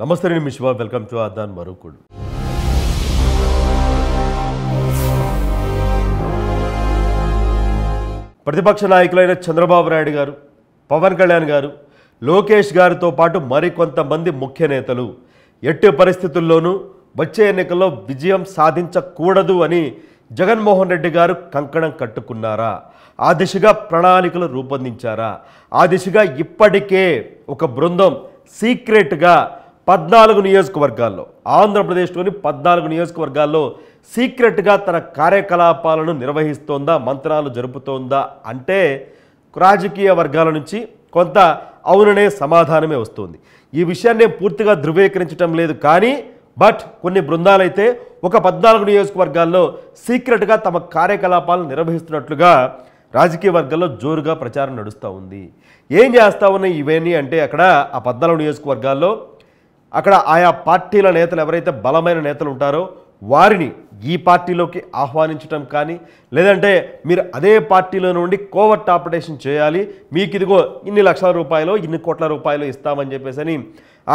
నమస్తే నేను మిశ్వా welcome to అదాన్ మరుకుడు ప్రతిపక్ష నాయకులైన చంద్రబాబు నాయుడు గారు పవన్ కళ్యాణ్ గారు లోకేష్ గారితో పాటు మరికొంతమంది ముఖ్య నేతలు ఎట్టి పరిస్థితుల్లోనూ వచ్చే ఎన్నికల్లో విజయం సాధించకూడదు అని జగన్మోహన్ రెడ్డి గారు కంకణం కట్టుకున్నారా ఆ దిశగా ప్రణాళికలు రూపొందించారా ఆ దిశగా ఇప్పటికే ఒక బృందం సీక్రెట్గా పద్నాలుగు నియోజకవర్గాల్లో ఆంధ్రప్రదేశ్లోని పద్నాలుగు నియోజకవర్గాల్లో సీక్రెట్గా తన కార్యకలాపాలను నిర్వహిస్తోందా మంత్రాలు జరుపుతోందా అంటే రాజకీయ వర్గాల నుంచి కొంత అవుననే సమాధానమే వస్తుంది ఈ విషయాన్ని పూర్తిగా ధృవీకరించడం లేదు కానీ బట్ కొన్ని బృందాలైతే ఒక పద్నాలుగు నియోజకవర్గాల్లో సీక్రెట్గా తమ కార్యకలాపాలను నిర్వహిస్తున్నట్లుగా రాజకీయ వర్గాల్లో జోరుగా ప్రచారం నడుస్తూ ఉంది ఏం చేస్తా ఉన్నాయి ఇవన్నీ అంటే అక్కడ ఆ పద్నాలుగు నియోజకవర్గాల్లో అక్కడ ఆయా పార్టీల నేతలు ఎవరైతే బలమైన నేతలు ఉంటారో వారిని ఈ పార్టీలోకి ఆహ్వానించటం కానీ లేదంటే మీరు అదే పార్టీలో నుండి కోవర్ట్ ఆపరేషన్ చేయాలి మీకు ఇదిగో ఇన్ని లక్షల రూపాయలు ఇన్ని కోట్ల రూపాయలు ఇస్తామని చెప్పేసి అని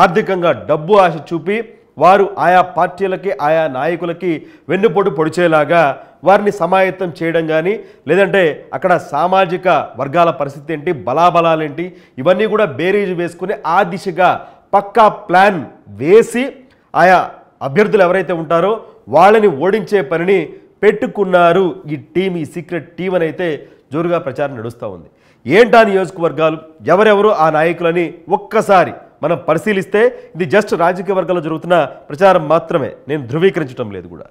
ఆర్థికంగా డబ్బు ఆశ చూపి వారు ఆయా పార్టీలకి ఆయా నాయకులకి వెన్నుపోటు పొడిచేలాగా వారిని సమాయత్తం చేయడం కానీ లేదంటే అక్కడ సామాజిక వర్గాల పరిస్థితి ఏంటి బలాబలాలేంటి ఇవన్నీ కూడా బేరీజు వేసుకుని ఆ దిశగా పక్కా ప్లాన్ వేసి ఆయా అభ్యర్థులు ఎవరైతే ఉంటారో వాళ్ళని ఓడించే పనిని పెట్టుకున్నారు ఈ టీం ఈ సీక్రెట్ టీం అని అయితే జోరుగా ప్రచారం నడుస్తూ ఉంది ఏంటా నియోజకవర్గాలు ఎవరెవరు ఆ నాయకులని ఒక్కసారి మనం పరిశీలిస్తే ఇది జస్ట్ రాజకీయ వర్గాల్లో జరుగుతున్న ప్రచారం మాత్రమే నేను ధృవీకరించడం లేదు కూడా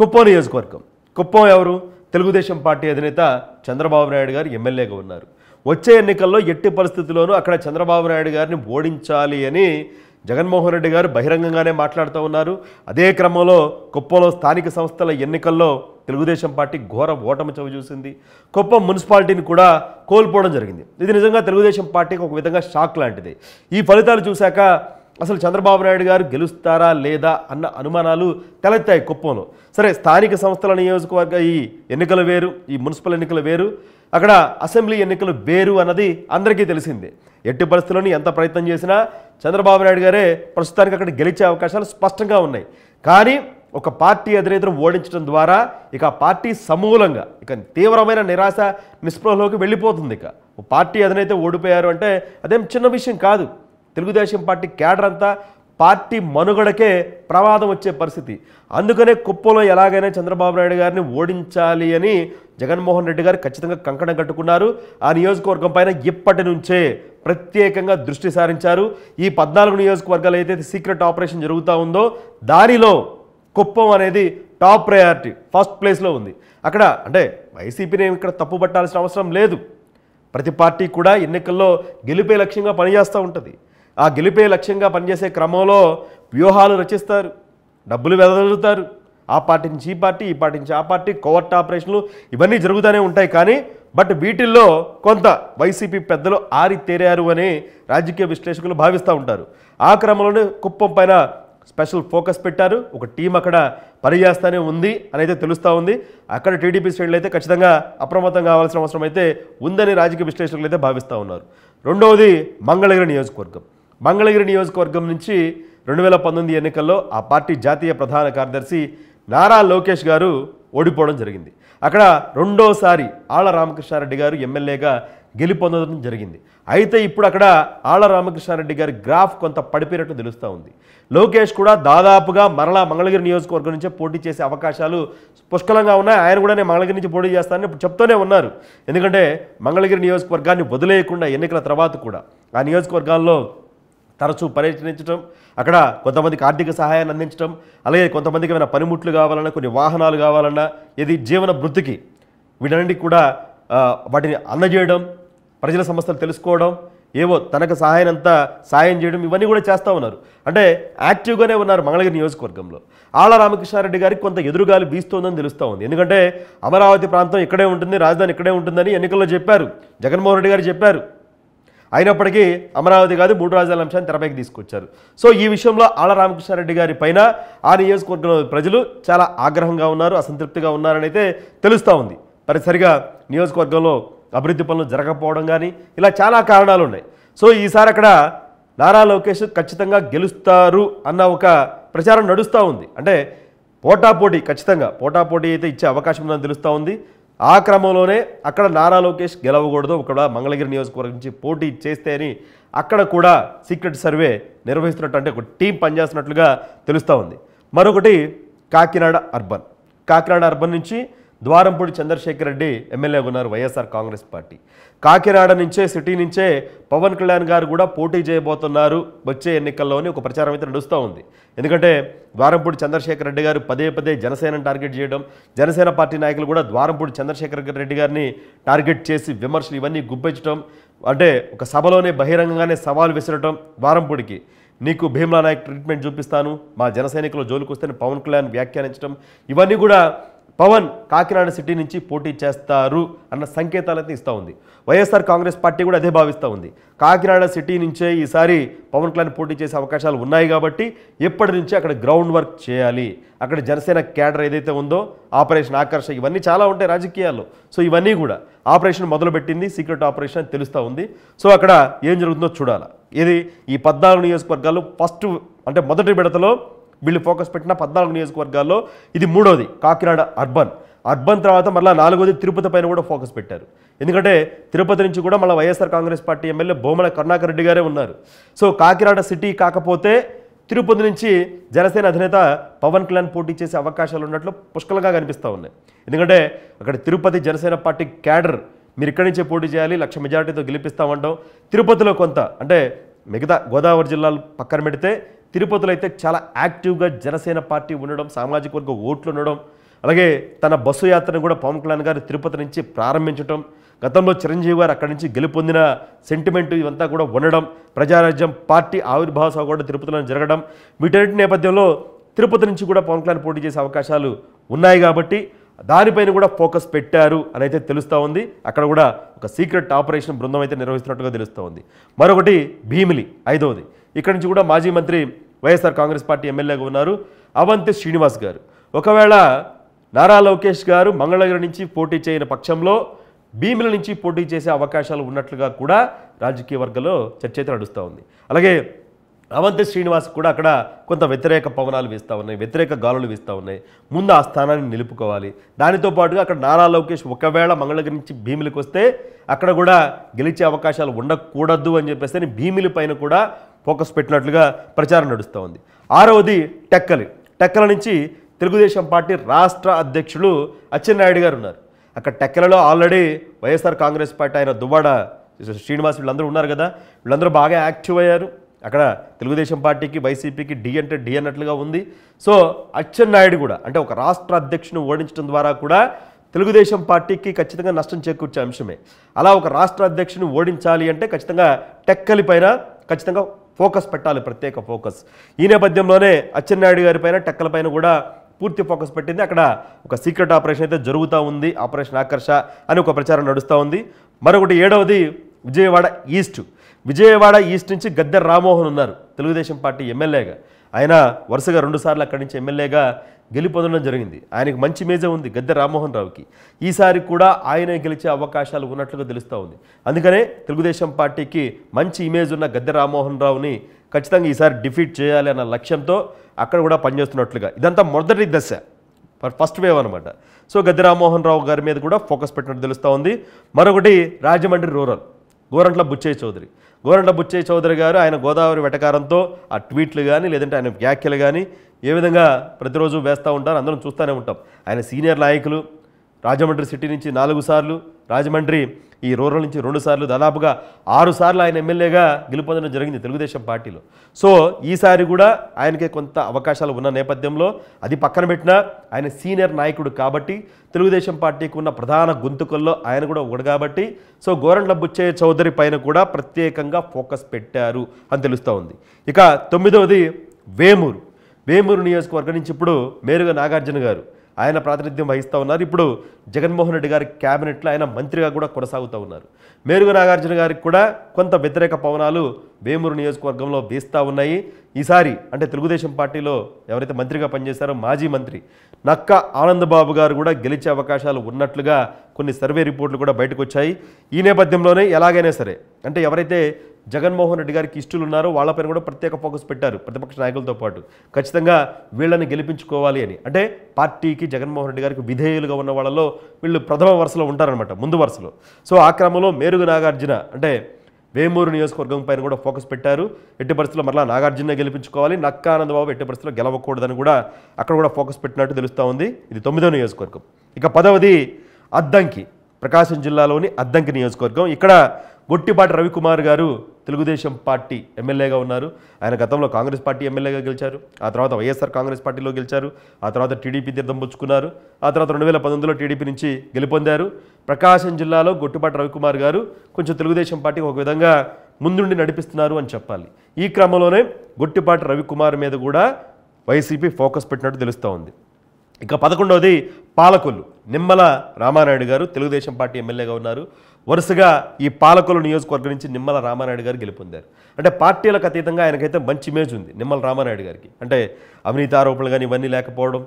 కుప్పం నియోజకవర్గం కుప్పం ఎవరు తెలుగుదేశం పార్టీ అధినేత చంద్రబాబు నాయుడు గారు ఎమ్మెల్యేగా ఉన్నారు వచ్చే ఎన్నికల్లో ఎట్టి పరిస్థితుల్లోనూ అక్కడ చంద్రబాబు నాయుడు గారిని ఓడించాలి అని జగన్మోహన్ రెడ్డి గారు బహిరంగంగానే మాట్లాడుతూ ఉన్నారు అదే క్రమంలో కుప్పంలో స్థానిక సంస్థల ఎన్నికల్లో తెలుగుదేశం పార్టీ ఘోర ఓటమి చవి చూసింది కుప్పం మున్సిపాలిటీని కూడా కోల్పోవడం జరిగింది ఇది నిజంగా తెలుగుదేశం పార్టీకి ఒక విధంగా షాక్ లాంటిది ఈ ఫలితాలు చూశాక అసలు చంద్రబాబు నాయుడు గారు గెలుస్తారా లేదా అన్న అనుమానాలు తలెత్తాయి కుప్పంలో సరే స్థానిక సంస్థల నియోజకవర్గ ఈ ఎన్నికలు వేరు ఈ మున్సిపల్ ఎన్నికలు వేరు అక్కడ అసెంబ్లీ ఎన్నికలు వేరు అన్నది అందరికీ తెలిసిందే ఎట్టి పరిస్థితుల్లోని ఎంత ప్రయత్నం చేసినా చంద్రబాబు నాయుడు గారే ప్రస్తుతానికి అక్కడ గెలిచే అవకాశాలు స్పష్టంగా ఉన్నాయి కానీ ఒక పార్టీ అధినేతను ఓడించడం ద్వారా ఇక పార్టీ సమూలంగా ఇక తీవ్రమైన నిరాశ నిస్పృహలోకి వెళ్ళిపోతుంది ఇక పార్టీ అధినేత ఓడిపోయారు అంటే అదేం చిన్న విషయం కాదు తెలుగుదేశం పార్టీ క్యాడర్ అంతా పార్టీ మనుగడకే ప్రమాదం వచ్చే పరిస్థితి అందుకనే కుప్పలో ఎలాగైనా చంద్రబాబు నాయుడు గారిని ఓడించాలి అని జగన్మోహన్ రెడ్డి గారు ఖచ్చితంగా కంకణం కట్టుకున్నారు ఆ నియోజకవర్గం పైన ఇప్పటి నుంచే ప్రత్యేకంగా దృష్టి సారించారు ఈ పద్నాలుగు నియోజకవర్గాలు ఏదైతే సీక్రెట్ ఆపరేషన్ జరుగుతూ ఉందో దానిలో కుప్పం అనేది టాప్ ప్రయారిటీ ఫస్ట్ ప్లేస్లో ఉంది అక్కడ అంటే వైసీపీని ఇక్కడ తప్పు పట్టాల్సిన అవసరం లేదు ప్రతి పార్టీ కూడా ఎన్నికల్లో గెలిపే లక్ష్యంగా పనిచేస్తూ ఉంటుంది ఆ గెలిపే లక్ష్యంగా పనిచేసే క్రమంలో వ్యూహాలు రచిస్తారు డబ్బులు వెదలుతారు ఆ పార్టీ నుంచి ఈ పార్టీ ఈ పార్టీ నుంచి ఆ పార్టీ కోవర్ట్ ఆపరేషన్లు ఇవన్నీ జరుగుతూనే ఉంటాయి కానీ బట్ వీటిల్లో కొంత వైసీపీ పెద్దలు ఆరి తేరారు అని రాజకీయ విశ్లేషకులు భావిస్తూ ఉంటారు ఆ క్రమంలోనే కుప్పం పైన స్పెషల్ ఫోకస్ పెట్టారు ఒక టీం అక్కడ పనిచేస్తూనే ఉంది అని అయితే తెలుస్తూ ఉంది అక్కడ టీడీపీ శ్రేణులు అయితే ఖచ్చితంగా అప్రమత్తం కావాల్సిన అవసరం అయితే ఉందని రాజకీయ విశ్లేషకులు అయితే భావిస్తూ ఉన్నారు రెండవది మంగళగిరి నియోజకవర్గం మంగళగిరి నియోజకవర్గం నుంచి రెండు వేల పంతొమ్మిది ఎన్నికల్లో ఆ పార్టీ జాతీయ ప్రధాన కార్యదర్శి నారా లోకేష్ గారు ఓడిపోవడం జరిగింది అక్కడ రెండోసారి ఆళ్ల రామకృష్ణారెడ్డి గారు ఎమ్మెల్యేగా గెలుపొందడం జరిగింది అయితే ఇప్పుడు అక్కడ ఆళ్ల రామకృష్ణారెడ్డి గారి గ్రాఫ్ కొంత పడిపోయినట్టు తెలుస్తూ ఉంది లోకేష్ కూడా దాదాపుగా మరలా మంగళగిరి నియోజకవర్గం నుంచే పోటీ చేసే అవకాశాలు పుష్కలంగా ఉన్నాయి ఆయన కూడా నేను మంగళగిరి నుంచి పోటీ చేస్తానని ఇప్పుడు చెప్తూనే ఉన్నారు ఎందుకంటే మంగళగిరి నియోజకవర్గాన్ని వదిలేయకుండా ఎన్నికల తర్వాత కూడా ఆ నియోజకవర్గాల్లో తరచూ పర్యటించడం అక్కడ కొంతమందికి ఆర్థిక సహాయాన్ని అందించడం అలాగే కొంతమందికి ఏమైనా పనిముట్లు కావాలన్నా కొన్ని వాహనాలు కావాలన్నా ఇది జీవన వృత్తికి వీటన్నిటికి కూడా వాటిని అందజేయడం ప్రజల సమస్యలు తెలుసుకోవడం ఏవో తనకు సహాయనంతా సాయం చేయడం ఇవన్నీ కూడా చేస్తూ ఉన్నారు అంటే యాక్టివ్గానే ఉన్నారు మంగళగిరి నియోజకవర్గంలో ఆళ్ళ రామకృష్ణారెడ్డి గారికి కొంత ఎదురుగాలు బీస్తోందని తెలుస్తూ ఉంది ఎందుకంటే అమరావతి ప్రాంతం ఇక్కడే ఉంటుంది రాజధాని ఇక్కడే ఉంటుందని ఎన్నికల్లో చెప్పారు జగన్మోహన్ రెడ్డి గారు చెప్పారు అయినప్పటికీ అమరావతి కాదు మూడు రాజధానుల అంశాన్ని తెరపైకి తీసుకొచ్చారు సో ఈ విషయంలో ఆళ్ళ రామకృష్ణారెడ్డి గారి పైన ఆ నియోజకవర్గంలో ప్రజలు చాలా ఆగ్రహంగా ఉన్నారు అసంతృప్తిగా ఉన్నారని అయితే తెలుస్తూ ఉంది మరి సరిగా నియోజకవర్గంలో అభివృద్ధి పనులు జరగకపోవడం కానీ ఇలా చాలా కారణాలు ఉన్నాయి సో ఈసారి అక్కడ నారా లోకేష్ ఖచ్చితంగా గెలుస్తారు అన్న ఒక ప్రచారం నడుస్తూ ఉంది అంటే పోటాపోటీ ఖచ్చితంగా పోటాపోటీ అయితే ఇచ్చే అవకాశం ఉందని తెలుస్తూ ఉంది ఆ క్రమంలోనే అక్కడ నారా లోకేష్ గెలవకూడదు ఇక్కడ మంగళగిరి నియోజకవర్గం నుంచి పోటీ చేస్తే అని అక్కడ కూడా సీక్రెట్ సర్వే నిర్వహిస్తున్నట్టు అంటే ఒక టీం పనిచేస్తున్నట్లుగా తెలుస్తూ ఉంది మరొకటి కాకినాడ అర్బన్ కాకినాడ అర్బన్ నుంచి ద్వారంపూడి చంద్రశేఖర్ రెడ్డి ఎమ్మెల్యేగా ఉన్నారు వైఎస్ఆర్ కాంగ్రెస్ పార్టీ కాకినాడ నుంచే సిటీ నుంచే పవన్ కళ్యాణ్ గారు కూడా పోటీ చేయబోతున్నారు వచ్చే ఎన్నికల్లోని ఒక ప్రచారం అయితే నడుస్తూ ఉంది ఎందుకంటే ద్వారంపూడి చంద్రశేఖర్ రెడ్డి గారు పదే పదే జనసేనను టార్గెట్ చేయడం జనసేన పార్టీ నాయకులు కూడా ద్వారంపూడి చంద్రశేఖర్ రెడ్డి గారిని టార్గెట్ చేసి విమర్శలు ఇవన్నీ గుప్పించడం అంటే ఒక సభలోనే బహిరంగంగానే సవాల్ విసరడం ద్వారంపూడికి నీకు భీమలా నాయక్ ట్రీట్మెంట్ చూపిస్తాను మా జనసైనికుల జోలికి వస్తే పవన్ కళ్యాణ్ వ్యాఖ్యానించడం ఇవన్నీ కూడా పవన్ కాకినాడ సిటీ నుంచి పోటీ చేస్తారు అన్న సంకేతాలైతే ఇస్తూ ఉంది వైఎస్ఆర్ కాంగ్రెస్ పార్టీ కూడా అదే భావిస్తూ ఉంది కాకినాడ సిటీ నుంచే ఈసారి పవన్ కళ్యాణ్ పోటీ చేసే అవకాశాలు ఉన్నాయి కాబట్టి ఎప్పటి నుంచి అక్కడ గ్రౌండ్ వర్క్ చేయాలి అక్కడ జనసేన క్యాడర్ ఏదైతే ఉందో ఆపరేషన్ ఆకర్ష ఇవన్నీ చాలా ఉంటాయి రాజకీయాల్లో సో ఇవన్నీ కూడా ఆపరేషన్ మొదలుపెట్టింది సీక్రెట్ ఆపరేషన్ తెలుస్తూ ఉంది సో అక్కడ ఏం జరుగుతుందో చూడాలి ఇది ఈ పద్నాలుగు నియోజకవర్గాలు ఫస్ట్ అంటే మొదటి విడతలో వీళ్ళు ఫోకస్ పెట్టిన పద్నాలుగు నియోజకవర్గాల్లో ఇది మూడోది కాకినాడ అర్బన్ అర్బన్ తర్వాత మళ్ళీ నాలుగోది తిరుపతి పైన కూడా ఫోకస్ పెట్టారు ఎందుకంటే తిరుపతి నుంచి కూడా మళ్ళీ వైఎస్ఆర్ కాంగ్రెస్ పార్టీ ఎమ్మెల్యే బొమ్మల కరుణాకర్ రెడ్డి గారే ఉన్నారు సో కాకినాడ సిటీ కాకపోతే తిరుపతి నుంచి జనసేన అధినేత పవన్ కళ్యాణ్ పోటీ చేసే అవకాశాలు ఉన్నట్లు పుష్కలంగా కనిపిస్తూ ఉన్నాయి ఎందుకంటే అక్కడ తిరుపతి జనసేన పార్టీ క్యాడర్ మీరు ఇక్కడి నుంచే పోటీ చేయాలి లక్ష మెజార్టీతో గెలిపిస్తామంటాం తిరుపతిలో కొంత అంటే మిగతా గోదావరి జిల్లాలు పక్కన పెడితే తిరుపతిలో అయితే చాలా యాక్టివ్గా జనసేన పార్టీ ఉండడం సామాజిక వర్గ ఓట్లు ఉండడం అలాగే తన బస్సు యాత్రను కూడా పవన్ కళ్యాణ్ గారు తిరుపతి నుంచి ప్రారంభించడం గతంలో చిరంజీవి గారు అక్కడి నుంచి గెలుపొందిన సెంటిమెంట్ ఇవంతా కూడా ఉండడం ప్రజారాజ్యం పార్టీ ఆవిర్భావ సభ కూడా తిరుపతిలో జరగడం వీటన్నిటి నేపథ్యంలో తిరుపతి నుంచి కూడా పవన్ కళ్యాణ్ పోటీ చేసే అవకాశాలు ఉన్నాయి కాబట్టి దానిపైన కూడా ఫోకస్ పెట్టారు అని అయితే తెలుస్తూ ఉంది అక్కడ కూడా ఒక సీక్రెట్ ఆపరేషన్ బృందం అయితే నిర్వహిస్తున్నట్టుగా తెలుస్తూ ఉంది మరొకటి భీమిలి ఐదవది ఇక్కడ నుంచి కూడా మాజీ మంత్రి వైఎస్ఆర్ కాంగ్రెస్ పార్టీ ఎమ్మెల్యేగా ఉన్నారు అవంతి శ్రీనివాస్ గారు ఒకవేళ నారా లోకేష్ గారు మంగళగిరి నుంచి పోటీ చేయని పక్షంలో భీముల నుంచి పోటీ చేసే అవకాశాలు ఉన్నట్లుగా కూడా రాజకీయ వర్గంలో చర్చ అయితే నడుస్తూ ఉంది అలాగే అవంతి శ్రీనివాస్ కూడా అక్కడ కొంత వ్యతిరేక పవనాలు వీస్తూ ఉన్నాయి వ్యతిరేక గాలులు వీస్తూ ఉన్నాయి ముందు ఆ స్థానాన్ని నిలుపుకోవాలి దానితో పాటుగా అక్కడ నారా లోకేష్ ఒకవేళ మంగళగిరి నుంచి భీములకు వస్తే అక్కడ కూడా గెలిచే అవకాశాలు ఉండకూడదు అని చెప్పేసి భీమిలి పైన కూడా ఫోకస్ పెట్టినట్లుగా ప్రచారం నడుస్తూ ఉంది ఆరవది టెక్కలి టెక్కల నుంచి తెలుగుదేశం పార్టీ రాష్ట్ర అధ్యక్షులు అచ్చెన్నాయుడు గారు ఉన్నారు అక్కడ టెక్కలలో ఆల్రెడీ వైఎస్ఆర్ కాంగ్రెస్ పార్టీ ఆయన దువ్వాడ శ్రీనివాస్ వీళ్ళందరూ ఉన్నారు కదా వీళ్ళందరూ బాగా యాక్టివ్ అయ్యారు అక్కడ తెలుగుదేశం పార్టీకి వైసీపీకి డి అంటే డి అన్నట్లుగా ఉంది సో అచ్చెన్నాయుడు కూడా అంటే ఒక రాష్ట్ర అధ్యక్షుని ఓడించడం ద్వారా కూడా తెలుగుదేశం పార్టీకి ఖచ్చితంగా నష్టం చేకూర్చే అంశమే అలా ఒక రాష్ట్ర అధ్యక్షుని ఓడించాలి అంటే ఖచ్చితంగా పైన ఖచ్చితంగా ఫోకస్ పెట్టాలి ప్రత్యేక ఫోకస్ ఈ నేపథ్యంలోనే అచ్చెన్నాయుడు గారి పైన టెక్కలపైన కూడా పూర్తి ఫోకస్ పెట్టింది అక్కడ ఒక సీక్రెట్ ఆపరేషన్ అయితే జరుగుతూ ఉంది ఆపరేషన్ ఆకర్ష అని ఒక ప్రచారం నడుస్తూ ఉంది మరొకటి ఏడవది విజయవాడ ఈస్ట్ విజయవాడ ఈస్ట్ నుంచి గద్దె రామ్మోహన్ ఉన్నారు తెలుగుదేశం పార్టీ ఎమ్మెల్యేగా ఆయన వరుసగా రెండుసార్లు అక్కడి నుంచి ఎమ్మెల్యేగా గెలిపొందడం జరిగింది ఆయనకు మంచి మేజ ఉంది గద్దె రామ్మోహన్ రావుకి ఈసారి కూడా ఆయనే గెలిచే అవకాశాలు ఉన్నట్లుగా తెలుస్తూ ఉంది అందుకనే తెలుగుదేశం పార్టీకి మంచి ఇమేజ్ ఉన్న గద్దె రామ్మోహన్ రావుని ఖచ్చితంగా ఈసారి డిఫీట్ చేయాలి అన్న లక్ష్యంతో అక్కడ కూడా పనిచేస్తున్నట్లుగా ఇదంతా మొదటి దశ ఫస్ట్ వేవ్ అనమాట సో గద్దె రామ్మోహన్ రావు గారి మీద కూడా ఫోకస్ పెట్టినట్టు తెలుస్తూ ఉంది మరొకటి రాజమండ్రి రూరల్ గోరంట్ల బుచ్చయ్య చౌదరి గోరంట్ల బుచ్చయ్య చౌదరి గారు ఆయన గోదావరి వెటకారంతో ఆ ట్వీట్లు కానీ లేదంటే ఆయన వ్యాఖ్యలు కానీ ఏ విధంగా ప్రతిరోజు వేస్తూ ఉంటారు అందరం చూస్తూనే ఉంటాం ఆయన సీనియర్ నాయకులు రాజమండ్రి సిటీ నుంచి నాలుగు సార్లు రాజమండ్రి ఈ రూరల్ నుంచి రెండు సార్లు దాదాపుగా ఆరు సార్లు ఆయన ఎమ్మెల్యేగా గెలుపొందడం జరిగింది తెలుగుదేశం పార్టీలో సో ఈసారి కూడా ఆయనకే కొంత అవకాశాలు ఉన్న నేపథ్యంలో అది పక్కన పెట్టినా ఆయన సీనియర్ నాయకుడు కాబట్టి తెలుగుదేశం పార్టీకి ఉన్న ప్రధాన గొంతుకల్లో ఆయన కూడా ఒకడు కాబట్టి సో గోరంట్ల బుచ్చయ్య చౌదరి పైన కూడా ప్రత్యేకంగా ఫోకస్ పెట్టారు అని తెలుస్తూ ఉంది ఇక తొమ్మిదవది వేమూరు వేమూరు నియోజకవర్గం నుంచి ఇప్పుడు మేరుగా నాగార్జున గారు ఆయన ప్రాతినిధ్యం వహిస్తూ ఉన్నారు ఇప్పుడు జగన్మోహన్ రెడ్డి గారి క్యాబినెట్లో ఆయన మంత్రిగా కూడా కొనసాగుతూ ఉన్నారు మేరుగు నాగార్జున గారికి కూడా కొంత వ్యతిరేక పవనాలు వేమూరు నియోజకవర్గంలో వీస్తూ ఉన్నాయి ఈసారి అంటే తెలుగుదేశం పార్టీలో ఎవరైతే మంత్రిగా పనిచేశారో మాజీ మంత్రి నక్క ఆనందబాబు గారు కూడా గెలిచే అవకాశాలు ఉన్నట్లుగా కొన్ని సర్వే రిపోర్ట్లు కూడా బయటకు వచ్చాయి ఈ నేపథ్యంలోనే ఎలాగైనా సరే అంటే ఎవరైతే జగన్మోహన్ రెడ్డి గారికి ఇష్టలు ఉన్నారో వాళ్ళపైన కూడా ప్రత్యేక ఫోకస్ పెట్టారు ప్రతిపక్ష నాయకులతో పాటు ఖచ్చితంగా వీళ్ళని గెలిపించుకోవాలి అని అంటే పార్టీకి జగన్మోహన్ రెడ్డి గారికి విధేయులుగా ఉన్న వాళ్ళలో వీళ్ళు ప్రథమ వరుసలో ఉంటారనమాట ముందు వరుసలో సో ఆ క్రమంలో మేరుగు నాగార్జున అంటే వేమూరు నియోజకవర్గం పైన కూడా ఫోకస్ పెట్టారు ఎట్టి పరిస్థితుల్లో మరలా నాగార్జున గెలిపించుకోవాలి నక్కానందబాబు ఎట్టి పరిస్థితుల్లో గెలవకూడదని కూడా అక్కడ కూడా ఫోకస్ పెట్టినట్టు తెలుస్తూ ఉంది ఇది తొమ్మిదో నియోజకవర్గం ఇక పదవది అద్దంకి ప్రకాశం జిల్లాలోని అద్దంకి నియోజకవర్గం ఇక్కడ బొట్టిపాటి రవికుమార్ గారు తెలుగుదేశం పార్టీ ఎమ్మెల్యేగా ఉన్నారు ఆయన గతంలో కాంగ్రెస్ పార్టీ ఎమ్మెల్యేగా గెలిచారు ఆ తర్వాత వైఎస్ఆర్ కాంగ్రెస్ పార్టీలో గెలిచారు ఆ తర్వాత టీడీపీ తీర్థం పుచ్చుకున్నారు ఆ తర్వాత రెండు వేల పంతొమ్మిదిలో టీడీపీ నుంచి గెలుపొందారు ప్రకాశం జిల్లాలో గొట్టిపాటి రవికుమార్ గారు కొంచెం తెలుగుదేశం పార్టీ ఒక విధంగా ముందుండి నడిపిస్తున్నారు అని చెప్పాలి ఈ క్రమంలోనే గొట్టిపాటి రవికుమార్ మీద కూడా వైసీపీ ఫోకస్ పెట్టినట్టు తెలుస్తూ ఉంది ఇక పదకొండవది పాలకులు నిమ్మల రామానాయుడు గారు తెలుగుదేశం పార్టీ ఎమ్మెల్యేగా ఉన్నారు వరుసగా ఈ పాలకుల నియోజకవర్గం నుంచి నిమ్మల రామారాయుడు గారు గెలుపొందారు అంటే పార్టీలకు అతీతంగా ఆయనకైతే మంచి ఇమేజ్ ఉంది నిమ్మల రామారాయుడు గారికి అంటే అవినీతి ఆరోపణలు కానీ ఇవన్నీ లేకపోవడం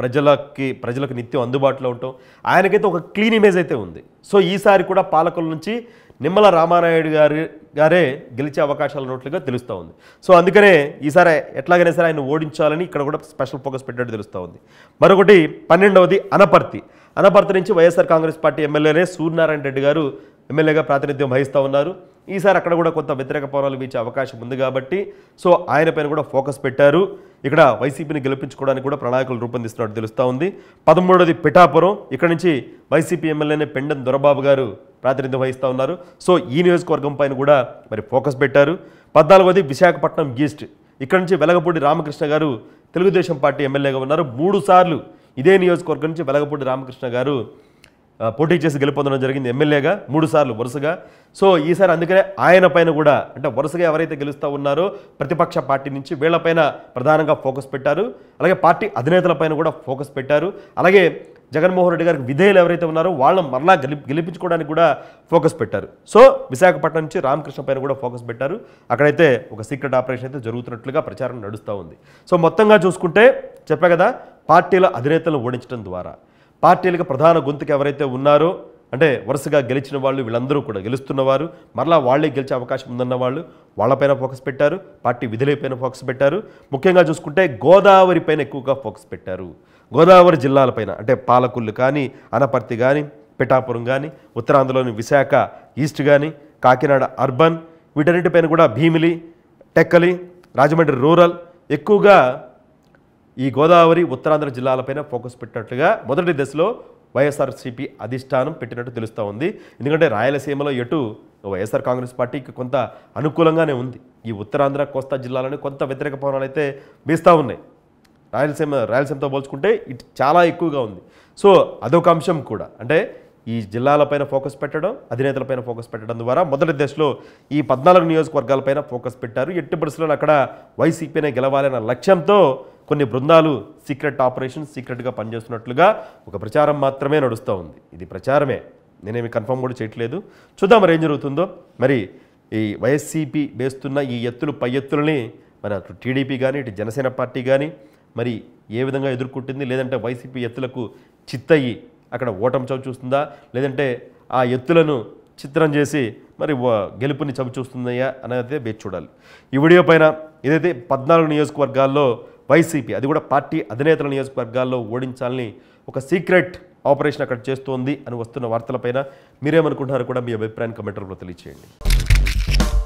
ప్రజలకి ప్రజలకు నిత్యం అందుబాటులో ఉండటం ఆయనకైతే ఒక క్లీన్ ఇమేజ్ అయితే ఉంది సో ఈసారి కూడా పాలకుల నుంచి నిమ్మల రామారాయుడు గారి గారే గెలిచే అవకాశాలు ఉన్నట్లుగా తెలుస్తూ ఉంది సో అందుకనే ఈసారి ఎట్లాగైనా సరే ఆయన ఓడించాలని ఇక్కడ కూడా స్పెషల్ ఫోకస్ పెట్టినట్టు తెలుస్తూ ఉంది మరొకటి పన్నెండవది అనపర్తి అనపర్తి నుంచి వైఎస్ఆర్ కాంగ్రెస్ పార్టీ ఎమ్మెల్యేనే సూర్యనారాయణ రెడ్డి గారు ఎమ్మెల్యేగా ప్రాతినిధ్యం వహిస్తూ ఉన్నారు ఈసారి అక్కడ కూడా కొంత వ్యతిరేక పౌరాలు వీచే అవకాశం ఉంది కాబట్టి సో ఆయన పైన కూడా ఫోకస్ పెట్టారు ఇక్కడ వైసీపీని గెలిపించుకోవడానికి కూడా ప్రణాళికలు రూపొందిస్తున్నట్టు తెలుస్తూ ఉంది పదమూడోది పిఠాపురం ఇక్కడ నుంచి వైసీపీ ఎమ్మెల్యేనే పెండన్ దొరబాబు గారు ప్రాతినిధ్యం వహిస్తూ ఉన్నారు సో ఈ నియోజకవర్గం పైన కూడా మరి ఫోకస్ పెట్టారు పద్నాలుగోది విశాఖపట్నం ఈస్ట్ ఇక్కడ నుంచి వెలగపూడి రామకృష్ణ గారు తెలుగుదేశం పార్టీ ఎమ్మెల్యేగా ఉన్నారు మూడు సార్లు ఇదే నియోజకవర్గం నుంచి వెలగపూడి రామకృష్ణ గారు పోటీ చేసి గెలుపొందడం జరిగింది ఎమ్మెల్యేగా మూడుసార్లు వరుసగా సో ఈసారి అందుకనే ఆయన పైన కూడా అంటే వరుసగా ఎవరైతే గెలుస్తూ ఉన్నారో ప్రతిపక్ష పార్టీ నుంచి వీళ్ళపైన ప్రధానంగా ఫోకస్ పెట్టారు అలాగే పార్టీ అధినేతలపైన కూడా ఫోకస్ పెట్టారు అలాగే జగన్మోహన్ రెడ్డి గారికి విధేయులు ఎవరైతే ఉన్నారో వాళ్ళని మరలా గెలిపించుకోవడానికి కూడా ఫోకస్ పెట్టారు సో విశాఖపట్నం నుంచి రామకృష్ణ పైన కూడా ఫోకస్ పెట్టారు అక్కడైతే ఒక సీక్రెట్ ఆపరేషన్ అయితే జరుగుతున్నట్లుగా ప్రచారం నడుస్తూ ఉంది సో మొత్తంగా చూసుకుంటే చెప్పా కదా పార్టీల అధినేతలను ఓడించడం ద్వారా పార్టీలకు ప్రధాన గొంతుకు ఎవరైతే ఉన్నారో అంటే వరుసగా గెలిచిన వాళ్ళు వీళ్ళందరూ కూడా గెలుస్తున్నవారు మరలా వాళ్లే గెలిచే అవకాశం ఉందన్న వాళ్ళు వాళ్ళపైన ఫోకస్ పెట్టారు పార్టీ విధులపైన ఫోకస్ పెట్టారు ముఖ్యంగా చూసుకుంటే గోదావరి పైన ఎక్కువగా ఫోకస్ పెట్టారు గోదావరి జిల్లాలపైన అంటే పాలకుళ్ళు కానీ అనపర్తి కానీ పిఠాపురం కానీ ఉత్తరాంధ్రలోని విశాఖ ఈస్ట్ కానీ కాకినాడ అర్బన్ వీటన్నిటిపైన కూడా భీమిలి టెక్కలి రాజమండ్రి రూరల్ ఎక్కువగా ఈ గోదావరి ఉత్తరాంధ్ర జిల్లాలపైన ఫోకస్ పెట్టినట్లుగా మొదటి దశలో వైఎస్ఆర్సీపీ అధిష్టానం పెట్టినట్టు తెలుస్తూ ఉంది ఎందుకంటే రాయలసీమలో ఎటు వైఎస్ఆర్ కాంగ్రెస్ పార్టీకి కొంత అనుకూలంగానే ఉంది ఈ ఉత్తరాంధ్ర కోస్తా జిల్లాలోని కొంత వ్యతిరేక పవనాలు అయితే వీస్తూ ఉన్నాయి రాయలసీమ రాయలసీమతో పోల్చుకుంటే ఇటు చాలా ఎక్కువగా ఉంది సో అదొక అంశం కూడా అంటే ఈ జిల్లాలపైన ఫోకస్ పెట్టడం అధినేతలపైన ఫోకస్ పెట్టడం ద్వారా మొదటి దశలో ఈ పద్నాలుగు నియోజకవర్గాలపైన ఫోకస్ పెట్టారు ఎట్టి పరిస్థితుల్లో అక్కడ వైసీపీనే గెలవాలన్న లక్ష్యంతో కొన్ని బృందాలు సీక్రెట్ ఆపరేషన్ సీక్రెట్గా పనిచేస్తున్నట్లుగా ఒక ప్రచారం మాత్రమే నడుస్తూ ఉంది ఇది ప్రచారమే నేనేమి కన్ఫర్మ్ కూడా చేయట్లేదు చూద్దాం మరి ఏం జరుగుతుందో మరి ఈ వైఎస్సీపీ వేస్తున్న ఈ ఎత్తులు పై ఎత్తులని మరి అటు టీడీపీ కానీ ఇటు జనసేన పార్టీ కానీ మరి ఏ విధంగా ఎదుర్కొంటుంది లేదంటే వైసీపీ ఎత్తులకు చిత్తయ్యి అక్కడ ఓటం చవి చూస్తుందా లేదంటే ఆ ఎత్తులను చిత్రం చేసి మరి గెలుపుని చవి చూస్తుందయ్యా అనేది వేచి చూడాలి ఈ వీడియో పైన ఏదైతే పద్నాలుగు నియోజకవర్గాల్లో వైసీపీ అది కూడా పార్టీ అధినేతల నియోజకవర్గాల్లో ఓడించాలని ఒక సీక్రెట్ ఆపరేషన్ అక్కడ చేస్తోంది అని వస్తున్న వార్తలపైన మీరేమనుకుంటున్నారు కూడా మీ అభిప్రాయాన్ని కమెంట్ రూపంలో తెలియచేయండి